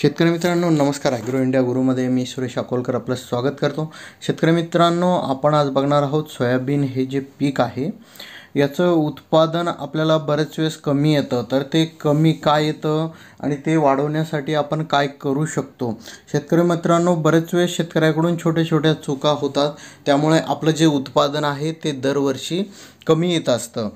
शेतकरी मित्रांनो नमस्कार ॲग्रो इंडिया गुरुमध्ये मी सुरेश अकोलकर आपलं स्वागत करतो शेतकरी मित्रांनो आपण आज बघणार आहोत सोयाबीन हे जे पीक आहे याचं उत्पादन आपल्याला बरेच वेळेस कमी येतं तर ते कमी काय येतं आणि ते वाढवण्यासाठी आपण काय करू शकतो शेतकरी मित्रांनो बरेच वेळेस शेतकऱ्याकडून छोट्या छोट्या चुका होतात त्यामुळे आपलं जे उत्पादन आहे ते दरवर्षी कमी येत असतं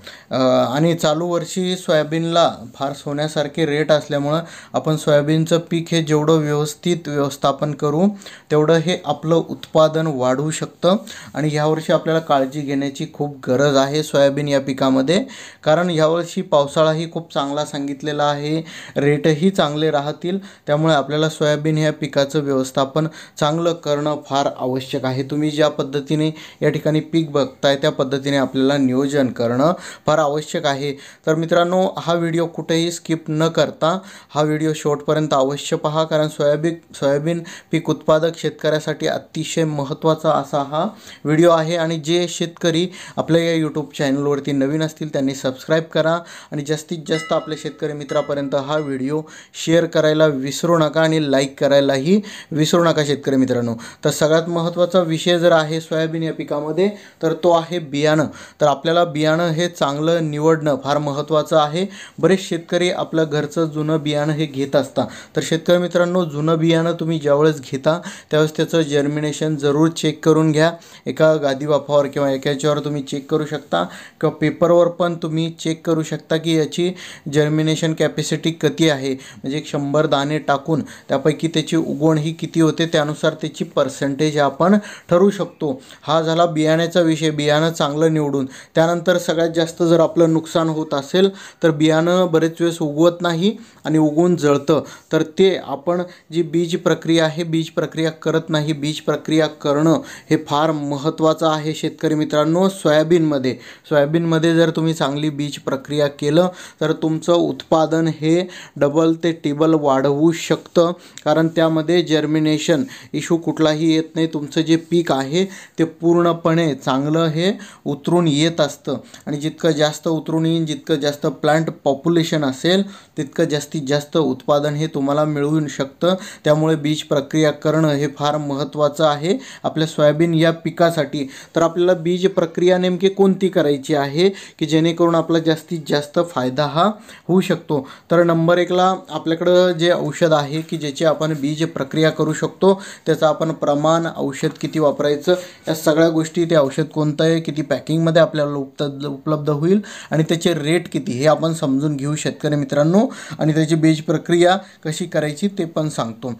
आणि चालू वर्षी सोयाबीनला फार सोन्यासारखे रेट असल्यामुळं आपण सोयाबीनचं पीक हे जेवढं व्यवस्थित व्यवस्थापन करू तेवढं हे आपलं उत्पादन वाढू शकतं आणि ह्यावर्षी आपल्याला काळजी घेण्याची खूप गरज आहे सोयाबीन या पिकामध्ये कारण यावर्षी पावसाळाही खूप चांगला सांगितलेला आहे रेटही चांगले राहतील त्यामुळे आपल्याला सोयाबीन ह्या पिकाचं व्यवस्थापन चांगलं करणं फार आवश्यक आहे तुम्ही ज्या पद्धतीने या ठिकाणी पीक बघताय त्या पद्धतीने आपल्याला निवड नियोजन करणं फार आवश्यक आहे तर मित्रांनो हा व्हिडिओ कुठेही स्किप न करता हा व्हिडिओ शेवटपर्यंत अवश्य पहा कारण सोयाबीन सोयाबीन पीक उत्पादक शेतकऱ्यासाठी अतिशय महत्त्वाचा असा हा व्हिडिओ आहे आणि जे शेतकरी आपल्या या यूट्यूब चॅनलवरती नवीन असतील त्यांनी सबस्क्राईब करा आणि जास्तीत जास्त आपल्या शेतकरी मित्रापर्यंत हा व्हिडिओ शेअर करायला विसरू नका आणि लाईक करायलाही विसरू नका शेतकरी मित्रांनो तर सगळ्यात महत्त्वाचा विषय जर आहे सोयाबीन या पिकामध्ये तर तो आहे बियाणं तर आपल्या आपल्याला बियाणं हे चांगलं निवडणं फार महत्त्वाचं आहे बरेच शेतकरी आपलं घरचं जुनं बियाणं हे घेत असता तर शेतकरी मित्रांनो जुनं बियाणं तुम्ही ज्यावेळेस घेता त्यावेळेस त्याचं जर्मिनेशन जरूर चेक करून घ्या एका गादी किंवा एका याच्यावर तुम्ही चेक करू शकता किंवा पेपरवर पण तुम्ही चेक करू शकता की याची जर्मिनेशन कॅपॅसिटी किती आहे म्हणजे एक शंभर दाणे टाकून त्यापैकी त्याची उगवण ही किती होते त्यानुसार त्याची पर्सेंटेज आपण ठरवू शकतो हा झाला बियाण्याचा विषय बियाणं चांगलं निवडून त्यानंतर सगळ्यात जास्त जर आपलं नुकसान होत असेल तर बियाणं बरेच वेळेस उगवत नाही आणि उगवून जळतं तर ते आपण जी बीज प्रक्रिया आहे बीज प्रक्रिया करत नाही बीज प्रक्रिया करणं हे फार महत्त्वाचं आहे शेतकरी मित्रांनो सोयाबीनमध्ये सोयाबीनमध्ये जर तुम्ही चांगली बीज प्रक्रिया केलं तर तुमचं उत्पादन हे डबल ते टेबल वाढवू शकतं कारण त्यामध्ये जर्मिनेशन इशू कुठलाही येत नाही तुमचं जे पीक आहे ते पूर्णपणे चांगलं हे उतरून येत असतं आणि जितकं जास्त उतरून येईन जितकं जास्त प्लांट पॉप्युलेशन असेल तितकं जास्तीत जास्त उत्पादन हे तुम्हाला मिळू शकतं त्यामुळे बीज प्रक्रिया करणं हे फार महत्त्वाचं आहे आपल्या सोयाबीन या पिकासाठी तर आपल्याला बीज प्रक्रिया नेमकी कोणती करायची आहे की जेणेकरून आपला जास्तीत जास्त फायदा हा होऊ शकतो तर नंबर एकला आपल्याकडं जे औषध आहे की ज्याची आपण बीज प्रक्रिया करू शकतो त्याचं आपण प्रमाण औषध किती वापरायचं या सगळ्या गोष्टी ते औषध कोणतं आहे किती पॅकिंगमध्ये आपल्याला उपलब्ध उपलब्ध होईल आणि त्याचे रेट किती हे आपण समजून घेऊ शेतकरी मित्रांनो आणि त्याची बीज प्रक्रिया कशी करायची ते पण सांगतो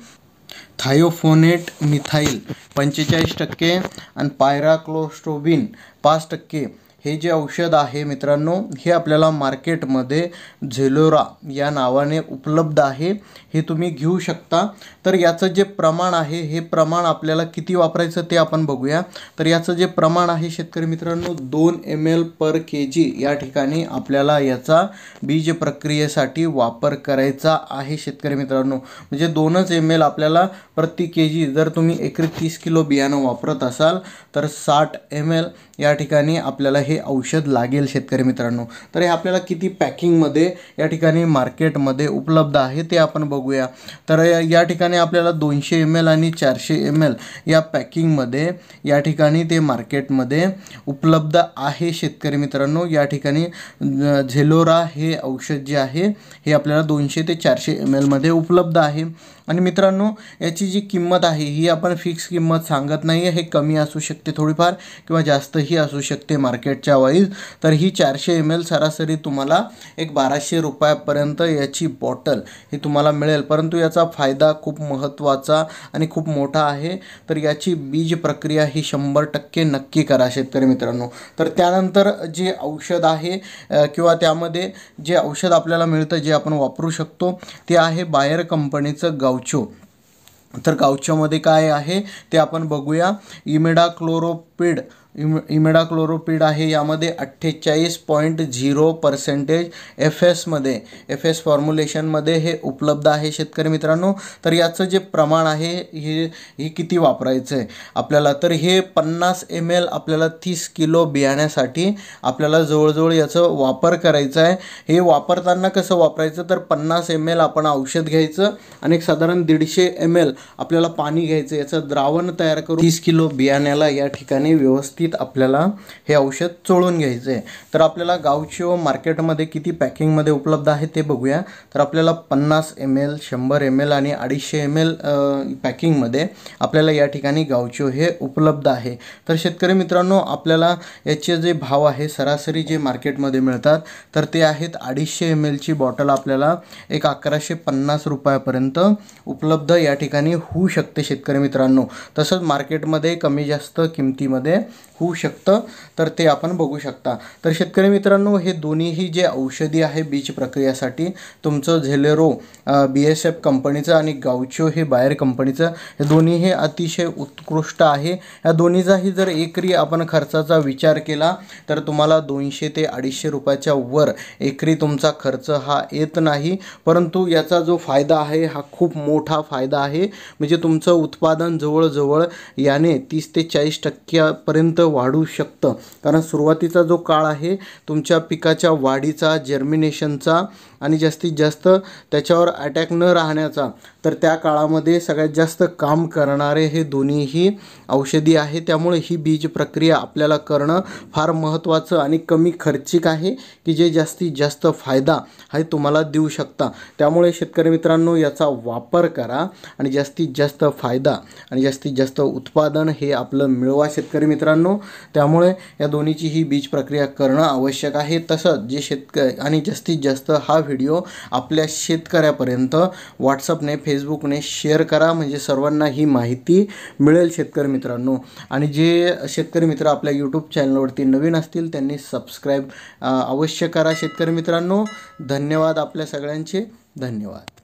थायोफोनेट मिथाईल पंचेचाळीस टक्के आणि पायराक्लोस्ट्रोबिन पाच टक्के हे जे औषध आहे मित्रांनो हे आपल्याला मार्केटमध्ये झेलोरा या नावाने उपलब्ध आहे हे तुम्ही घेऊ शकता तर याचं जे प्रमाण आहे हे प्रमाण आपल्याला किती वापरायचं ते आपण बघूया तर याचं जे प्रमाण आहे शेतकरी मित्रांनो दोन एम एल पर के जी या ठिकाणी आपल्याला याचा बीज प्रक्रियेसाठी वापर करायचा आहे शेतकरी मित्रांनो म्हणजे दोनच एम एल आपल्याला प्रति के जी जर तुम्ही एकरी तीस किलो बियाणं वापरत असाल तर साठ एम एल या ठिकाणी आपल्याला हे औषध लागेल शेतकरी मित्रांनो तर हे आपल्याला किती पॅकिंगमध्ये या ठिकाणी मार्केटमध्ये उपलब्ध आहे ते आपण बघूया तर या ठिकाणी आपल्याला दोनशे एम एल आणि चारशे एम एल या पॅकिंगमध्ये या ठिकाणी ते मार्केटमध्ये उपलब्ध आहे शेतकरी मित्रांनो या ठिकाणी झेलोरा हे औषध जे आहे हे आपल्याला दोनशे ते चारशे एम एलमध्ये उपलब्ध आहे आणि मित्रांनो याची जी किंमत आहे ही आपण फिक्स किंमत सांगत नाही आहे हे कमी असू शकते थोडीफार किंवा जास्त ही असू शकते मार्केटच्या वाईज तर ही चारशे एम एल सरासरी तुम्हाला एक बाराशे रुपयापर्यंत याची बॉटल ही तुम्हाला मिळेल परंतु याचा फायदा खूप महत्त्वाचा आणि खूप मोठा आहे तर याची बीज प्रक्रिया ही शंभर टक्के नक्की करा शेतकरी मित्रांनो तर त्यानंतर जे औषध आहे किंवा त्यामध्ये जे औषध आपल्याला मिळतं जे आपण वापरू शकतो ते आहे बायर कंपनीचं गावचो तर गावच्यामध्ये काय आहे ते आपण बघूया इमेडा क्लोरोपिड इम इमिडाक्लोरोपीड आहे यामध्ये अठ्ठेचाळीस पॉईंट झिरो पर्सेंटेज एफ एसमध्ये एफ एस फॉर्म्युलेशनमध्ये हे उपलब्ध आहे शेतकरी मित्रांनो तर याचं जे प्रमाण आहे हे हे किती वापरायचं आहे आपल्याला तर हे पन्नास एम एल आपल्याला तीस किलो बियाण्यासाठी आपल्याला जवळजवळ याचं वापर करायचं आहे हे वापरताना कसं वापरायचं तर पन्नास एम एल आपण औषध घ्यायचं आणि एक साधारण दीडशे एम एल आपल्याला पाणी घ्यायचं याचं द्रावण तयार करून तीस किलो बियाण्याला या ठिकाणी व्यवस्थित बाबतीत आपल्याला हे औषध चोळून घ्यायचं आहे तर आपल्याला गावची व मार्केटमध्ये किती पॅकिंगमध्ये उपलब्ध आहे ते बघूया तर आपल्याला पन्नास एम एल शंभर एम एल आणि अडीचशे एम एल पॅकिंगमध्ये आपल्याला या ठिकाणी गावचो हे उपलब्ध आहे तर शेतकरी मित्रांनो आपल्याला याचे जे भाव आहे सरासरी जे मार्केटमध्ये मिळतात तर ते आहेत अडीचशे एम एलची बॉटल आपल्याला एक अकराशे पन्नास रुपयापर्यंत उपलब्ध या ठिकाणी होऊ शकते शेतकरी मित्रांनो तसंच मार्केटमध्ये कमी जास्त किमतीमध्ये होऊ शकतं तर ते आपण बघू शकता तर शेतकरी मित्रांनो हे दोन्हीही जे औषधी आहे बीज प्रक्रियेसाठी तुमचं झेलेरो बी एस एफ कंपनीचं आणि गावचो हे बाहेर कंपनीचं हे दोन्ही हे अतिशय उत्कृष्ट आहे या दोन्हीचाही जर एकरी आपण खर्चाचा विचार केला तर तुम्हाला दोनशे ते अडीचशे रुपयाच्या वर एकरी तुमचा खर्च हा येत नाही परंतु याचा जो फायदा आहे हा खूप मोठा फायदा आहे म्हणजे तुमचं उत्पादन जवळजवळ याने तीस ते चाळीस टक्क्यापर्यंत वाढू शकतं कारण सुरुवातीचा जो काळ आहे तुमच्या पिकाच्या वाढीचा जर्मिनेशनचा आणि जास्तीत जास्त त्याच्यावर अटॅक न राहण्याचा तर त्या काळामध्ये सगळ्यात जास्त काम करणारे हे दोन्हीही औषधी आहे त्यामुळे ही बीज प्रक्रिया आपल्याला करणं फार महत्त्वाचं आणि कमी खर्चिक आहे की जे जास्तीत जास्त फायदा हे तुम्हाला देऊ शकता त्यामुळे शेतकरी मित्रांनो याचा वापर करा आणि जास्तीत जास्त फायदा आणि जास्तीत जास्त उत्पादन हे आपलं मिळवा शेतकरी मित्रांनो त्यामुळे या दोन्हीची ही बीज प्रक्रिया करणं आवश्यक आहे तसंच जे शेतक आणि जास्तीत जास्त हा व्हिडिओ आपल्या शेतकऱ्यापर्यंत व्हॉट्सअपने फेसबुकने शेअर करा म्हणजे सर्वांना ही माहिती मिळेल शेतकरी मित्रांनो आणि जे शेतकरी मित्र आपल्या यूट्यूब चॅनलवरती नवीन असतील त्यांनी सबस्क्राईब अवश्य करा शेतकरी मित्रांनो धन्यवाद आपल्या सगळ्यांचे धन्यवाद